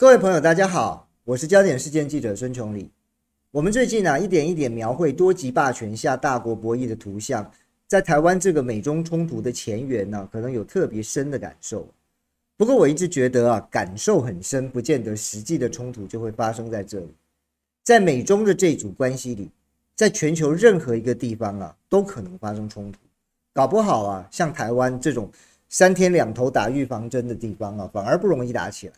各位朋友，大家好，我是焦点事件记者孙崇礼。我们最近啊，一点一点描绘多极霸权下大国博弈的图像，在台湾这个美中冲突的前缘呢，可能有特别深的感受。不过我一直觉得啊，感受很深不见得实际的冲突就会发生在这里。在美中的这组关系里，在全球任何一个地方啊，都可能发生冲突。搞不好啊，像台湾这种三天两头打预防针的地方啊，反而不容易打起来。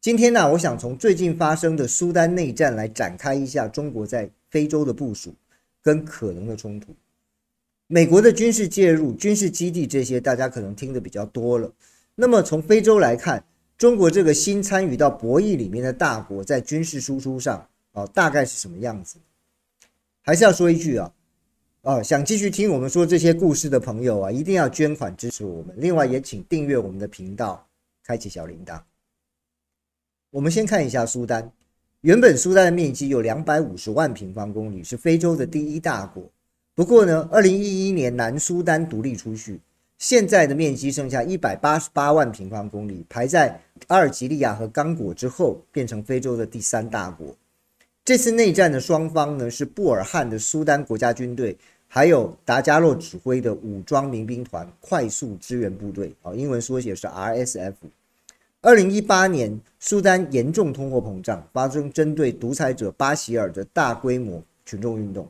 今天呢，我想从最近发生的苏丹内战来展开一下中国在非洲的部署跟可能的冲突，美国的军事介入、军事基地这些，大家可能听得比较多了。那么从非洲来看，中国这个新参与到博弈里面的大国，在军事输出上啊，大概是什么样子？还是要说一句啊，啊，想继续听我们说这些故事的朋友啊，一定要捐款支持我们。另外也请订阅我们的频道，开启小铃铛。我们先看一下苏丹，原本苏丹的面积有两百五十万平方公里，是非洲的第一大国。不过呢，二零一一年南苏丹独立出去，现在的面积剩下一百八十八万平方公里，排在阿尔及利亚和刚果之后，变成非洲的第三大国。这次内战的双方呢，是布尔汉的苏丹国家军队，还有达加洛指挥的武装民兵团快速支援部队，啊，英文缩写是 RSF。二零一八年，苏丹严重通货膨胀，发生针对独裁者巴希尔的大规模群众运动。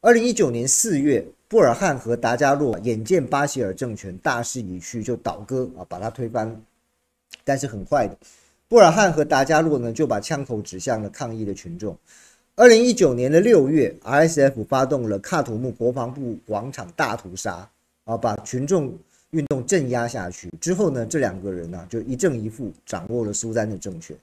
二零一九年四月，布尔汉和达加洛眼见巴希尔政权大势已去，就倒戈啊，把他推翻。但是很快的，布尔汉和达加洛呢就把枪口指向了抗议的群众。二零一九年的六月，R S F 发动了喀土穆国防部广场大屠杀啊，把群众。运动镇压下去之后呢，这两个人呢就一正一负掌握了苏丹的政权。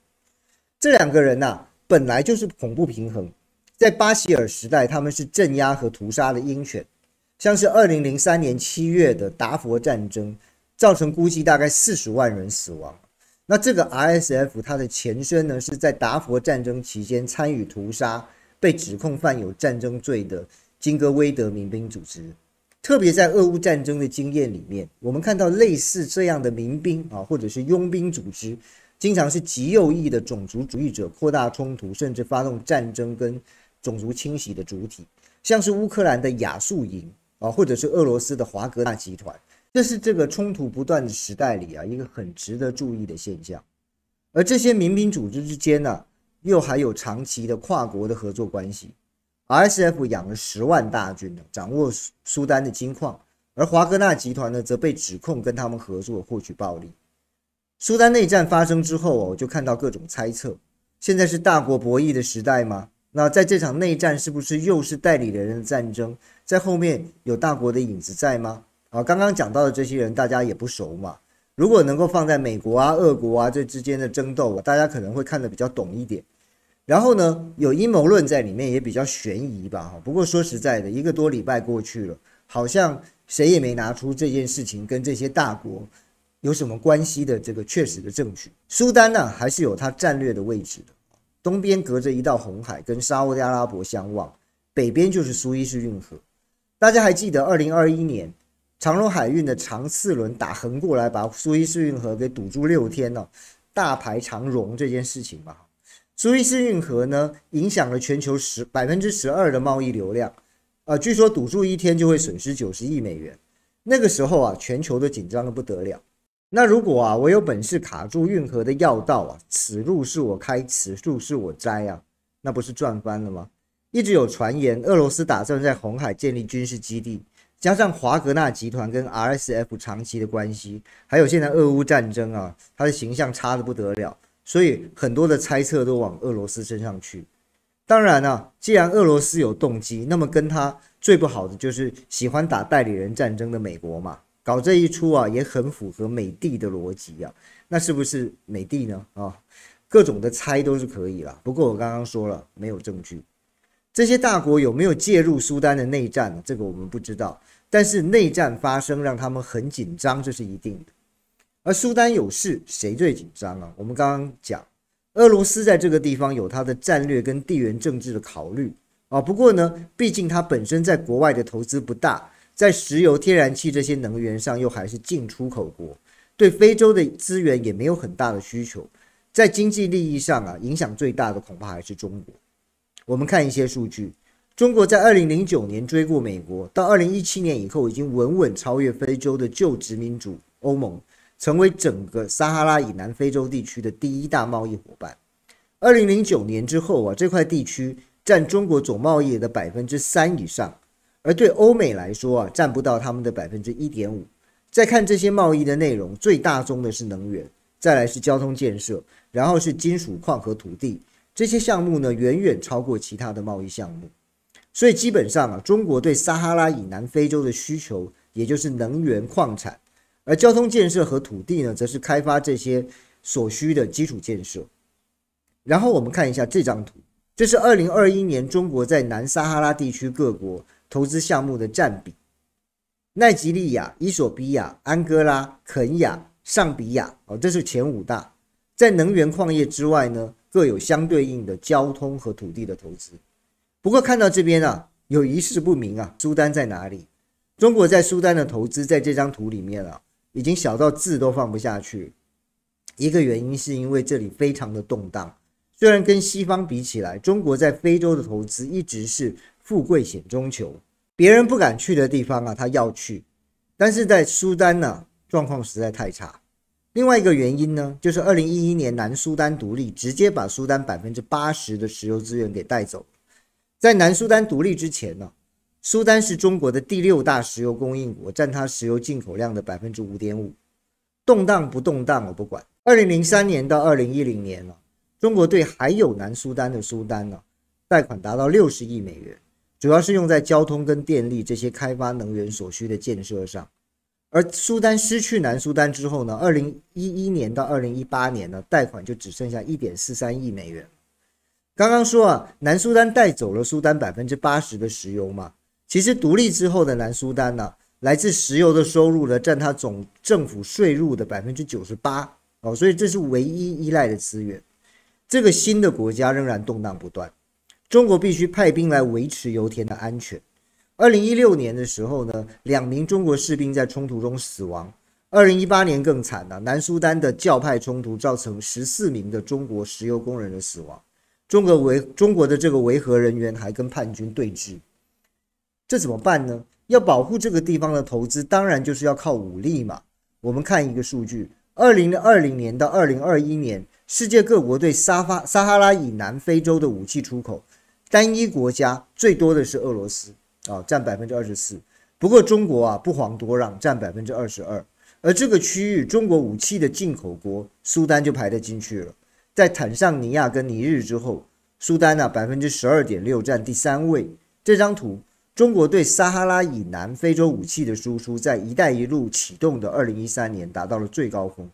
这两个人呢本来就是恐怖平衡，在巴希尔时代他们是镇压和屠杀的鹰犬，像是二零零三年七月的达佛战争，造成估计大概四十万人死亡。那这个 R S F 它的前身呢是在达佛战争期间参与屠杀、被指控犯有战争罪的金戈威德民兵组织。特别在俄乌战争的经验里面，我们看到类似这样的民兵啊，或者是佣兵组织，经常是极右翼的种族主义者扩大冲突，甚至发动战争跟种族清洗的主体，像是乌克兰的亚速营啊，或者是俄罗斯的华格纳集团，这是这个冲突不断的时代里啊一个很值得注意的现象。而这些民兵组织之间呢，又还有长期的跨国的合作关系。r S.F 养了十万大军呢，掌握苏丹的金矿，而华格纳集团呢，则被指控跟他们合作获取暴利。苏丹内战发生之后，我就看到各种猜测。现在是大国博弈的时代吗？那在这场内战是不是又是代理人的战争？在后面有大国的影子在吗？啊，刚刚讲到的这些人，大家也不熟嘛。如果能够放在美国啊、俄国啊这之间的争斗，大家可能会看得比较懂一点。然后呢，有阴谋论在里面也比较悬疑吧，哈。不过说实在的，一个多礼拜过去了，好像谁也没拿出这件事情跟这些大国有什么关系的这个确实的证据。苏丹呢，还是有它战略的位置的，东边隔着一道红海，跟沙特阿拉伯相望，北边就是苏伊士运河。大家还记得二零二一年长荣海运的长次轮打横过来，把苏伊士运河给堵住六天呢，大排长荣这件事情吧。苏伊士运河呢，影响了全球十百分之十二的贸易流量，啊，据说堵住一天就会损失九十亿美元。那个时候啊，全球都紧张的不得了。那如果啊，我有本事卡住运河的要道啊，此路是我开，此树是我栽啊，那不是赚翻了吗？一直有传言，俄罗斯打算在红海建立军事基地，加上华格纳集团跟 RSF 长期的关系，还有现在俄乌战争啊，他的形象差的不得了。所以很多的猜测都往俄罗斯身上去。当然啊，既然俄罗斯有动机，那么跟他最不好的就是喜欢打代理人战争的美国嘛。搞这一出啊，也很符合美帝的逻辑呀。那是不是美帝呢？啊，各种的猜都是可以了。不过我刚刚说了，没有证据。这些大国有没有介入苏丹的内战？这个我们不知道。但是内战发生，让他们很紧张，这是一定的。而苏丹有事，谁最紧张啊？我们刚刚讲，俄罗斯在这个地方有它的战略跟地缘政治的考虑啊。不过呢，毕竟它本身在国外的投资不大，在石油、天然气这些能源上又还是进出口国，对非洲的资源也没有很大的需求。在经济利益上啊，影响最大的恐怕还是中国。我们看一些数据，中国在二零零九年追过美国，到二零一七年以后已经稳稳超越非洲的旧殖民主欧盟。成为整个撒哈拉以南非洲地区的第一大贸易伙伴。二零零九年之后啊，这块地区占中国总贸易的百分之三以上，而对欧美来说啊，占不到他们的百分之一点五。再看这些贸易的内容，最大宗的是能源，再来是交通建设，然后是金属矿和土地这些项目呢，远远超过其他的贸易项目。所以基本上啊，中国对撒哈拉以南非洲的需求，也就是能源矿产。而交通建设和土地呢，则是开发这些所需的基础建设。然后我们看一下这张图，这是二零二一年中国在南撒哈拉地区各国投资项目的占比。奈及利亚、伊索比亚、安哥拉、肯亚、上比亚，哦，这是前五大。在能源矿业之外呢，各有相对应的交通和土地的投资。不过看到这边啊，有一事不明啊，苏丹在哪里？中国在苏丹的投资在这张图里面啊。已经小到字都放不下去，一个原因是因为这里非常的动荡，虽然跟西方比起来，中国在非洲的投资一直是富贵险中求，别人不敢去的地方啊，他要去，但是在苏丹呢，状况实在太差。另外一个原因呢，就是二零一一年南苏丹独立，直接把苏丹百分之八十的石油资源给带走。在南苏丹独立之前呢？苏丹是中国的第六大石油供应国，占它石油进口量的百分之五点五。动荡不动荡，我不管。二零零三年到二零一零年呢，中国对还有南苏丹的苏丹呢，贷款达到六十亿美元，主要是用在交通跟电力这些开发能源所需的建设上。而苏丹失去南苏丹之后呢，二零一一年到二零一八年呢，贷款就只剩下一点四三亿美元刚刚说啊，南苏丹带走了苏丹百分之八十的石油嘛。其实独立之后的南苏丹呢，来自石油的收入呢占它总政府税入的百分之九十八哦，所以这是唯一依赖的资源。这个新的国家仍然动荡不断，中国必须派兵来维持油田的安全。二零一六年的时候呢，两名中国士兵在冲突中死亡。二零一八年更惨了，南苏丹的教派冲突造成十四名的中国石油工人的死亡。中国维中国的这个维和人员还跟叛军对峙。这怎么办呢？要保护这个地方的投资，当然就是要靠武力嘛。我们看一个数据：二零二零年到二零二一年，世界各国对撒发撒哈拉以南非洲的武器出口，单一国家最多的是俄罗斯啊，占百分之二十四。不过中国啊不遑多让，占百分之二十二。而这个区域中国武器的进口国，苏丹就排得进去了，在坦桑尼亚跟尼日之后，苏丹呢百分之十二点六，占第三位。这张图。中国对撒哈拉以南非洲武器的输出，在“一带一路”启动的2013年达到了最高峰。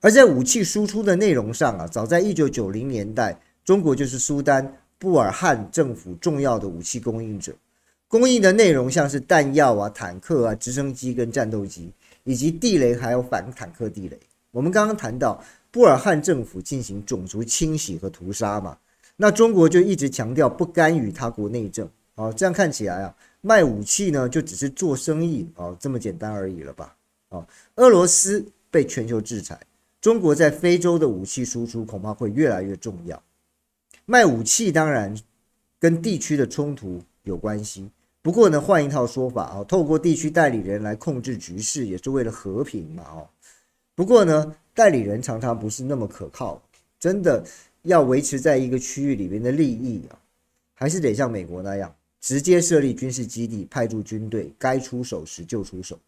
而在武器输出的内容上啊，早在1990年代，中国就是苏丹布尔汉政府重要的武器供应者。供应的内容像是弹药啊、坦克啊、直升机跟战斗机，以及地雷还有反坦克地雷。我们刚刚谈到布尔汉政府进行种族清洗和屠杀嘛，那中国就一直强调不干预他国内政。哦，这样看起来啊，卖武器呢就只是做生意哦，这么简单而已了吧？哦，俄罗斯被全球制裁，中国在非洲的武器输出恐怕会越来越重要。卖武器当然跟地区的冲突有关系，不过呢，换一套说法啊，透过地区代理人来控制局势也是为了和平嘛？哦，不过呢，代理人常常不是那么可靠，真的要维持在一个区域里面的利益啊，还是得像美国那样。直接设立军事基地，派驻军队，该出手时就出手。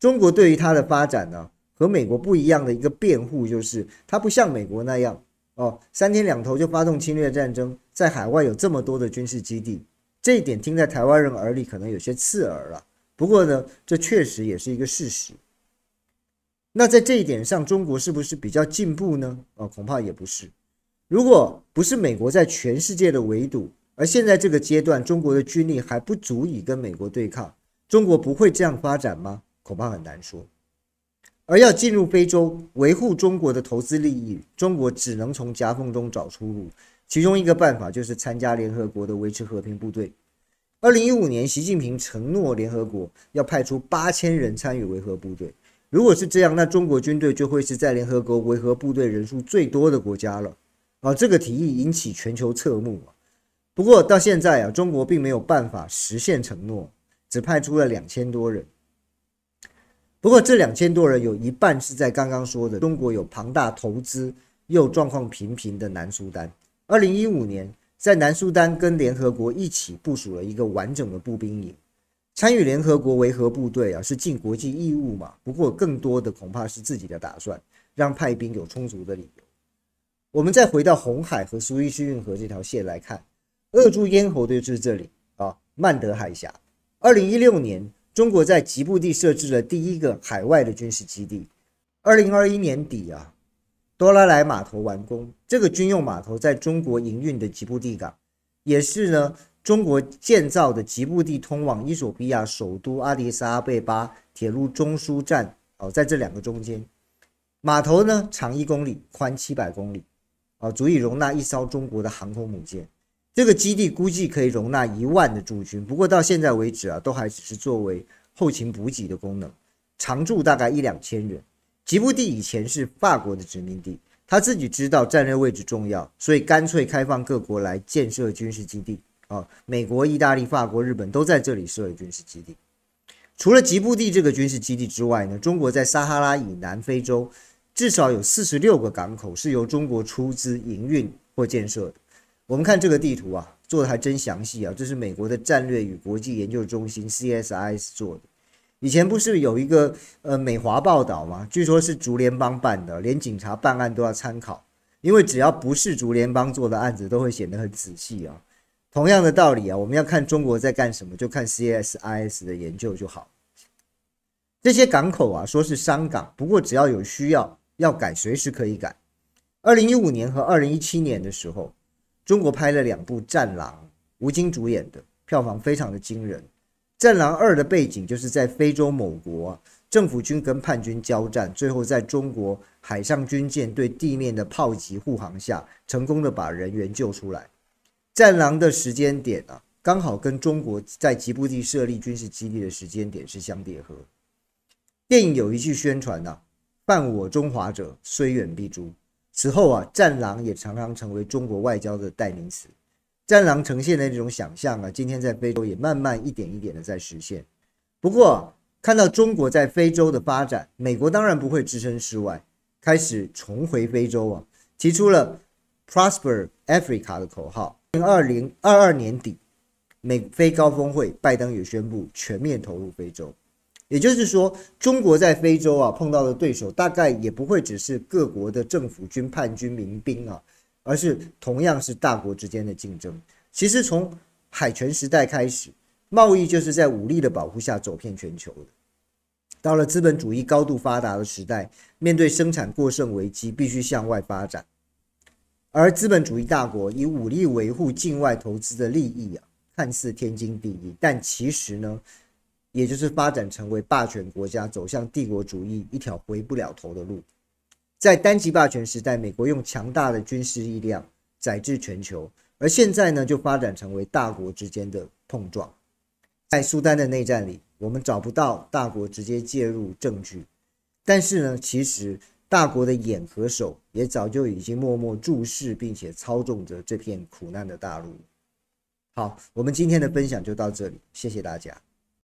中国对于它的发展呢，和美国不一样的一个辩护就是，它不像美国那样哦，三天两头就发动侵略战争，在海外有这么多的军事基地。这一点听在台湾人耳里可能有些刺耳了。不过呢，这确实也是一个事实。那在这一点上，中国是不是比较进步呢？哦，恐怕也不是。如果不是美国在全世界的围堵，而现在这个阶段，中国的军力还不足以跟美国对抗。中国不会这样发展吗？恐怕很难说。而要进入非洲，维护中国的投资利益，中国只能从夹缝中找出路。其中一个办法就是参加联合国的维持和平部队。二零一五年，习近平承诺联合国要派出八千人参与维和部队。如果是这样，那中国军队就会是在联合国维和部队人数最多的国家了。啊，这个提议引起全球侧目不过到现在啊，中国并没有办法实现承诺，只派出了两千多人。不过这两千多人有一半是在刚刚说的中国有庞大投资又状况平平的南苏丹。二零一五年，在南苏丹跟联合国一起部署了一个完整的步兵营，参与联合国维和部队啊，是尽国际义务嘛。不过更多的恐怕是自己的打算，让派兵有充足的理由。我们再回到红海和苏伊士运河这条线来看。扼住咽喉的就是这里啊，曼德海峡。二零一六年，中国在吉布地设置了第一个海外的军事基地。二零二一年底啊，多拉莱码头完工。这个军用码头在中国营运的吉布地港，也是呢，中国建造的吉布地通往伊索比亚首都阿迪萨贝巴铁路中枢站哦，在这两个中间，码头呢长一公里，宽七百公里，啊，足以容纳一艘中国的航空母舰。这个基地估计可以容纳一万的驻军，不过到现在为止啊，都还只是作为后勤补给的功能，常驻大概一两千人。吉布地以前是法国的殖民地，他自己知道战略位置重要，所以干脆开放各国来建设军事基地啊。美国、意大利、法国、日本都在这里设了军事基地。除了吉布地这个军事基地之外呢，中国在撒哈拉以南非洲至少有四十六个港口是由中国出资营运或建设的。我们看这个地图啊，做的还真详细啊！这是美国的战略与国际研究中心 （CSIS） 做的。以前不是有一个呃美华报道吗？据说是竹联邦办的，连警察办案都要参考，因为只要不是竹联邦做的案子，都会显得很仔细啊。同样的道理啊，我们要看中国在干什么，就看 CSIS 的研究就好。这些港口啊，说是商港，不过只要有需要要改，随时可以改。二零一五年和二零一七年的时候。中国拍了两部《战狼》，吴京主演的票房非常的惊人。《战狼二》的背景就是在非洲某国，政府军跟叛军交战，最后在中国海上军舰对地面的炮击护航下，成功的把人员救出来。《战狼》的时间点啊，刚好跟中国在吉布地设立军事基地的时间点是相叠合。电影有一句宣传呐：“犯我中华者，虽远必诛。”此后啊，战狼也常常成为中国外交的代名词。战狼呈现的这种想象啊，今天在非洲也慢慢一点一点的在实现。不过，看到中国在非洲的发展，美国当然不会置身事外，开始重回非洲啊，提出了 Prosper Africa 的口号。二零二二年底，美非高峰会，拜登也宣布全面投入非洲。也就是说，中国在非洲啊碰到的对手，大概也不会只是各国的政府军、叛军、民兵啊，而是同样是大国之间的竞争。其实从海权时代开始，贸易就是在武力的保护下走遍全球的。到了资本主义高度发达的时代，面对生产过剩危机，必须向外发展，而资本主义大国以武力维护境外投资的利益啊，看似天经地义，但其实呢？也就是发展成为霸权国家，走向帝国主义一条回不了头的路。在单极霸权时代，美国用强大的军事力量载制全球；而现在呢，就发展成为大国之间的碰撞。在苏丹的内战里，我们找不到大国直接介入证据，但是呢，其实大国的眼和手也早就已经默默注视并且操纵着这片苦难的大陆。好，我们今天的分享就到这里，谢谢大家。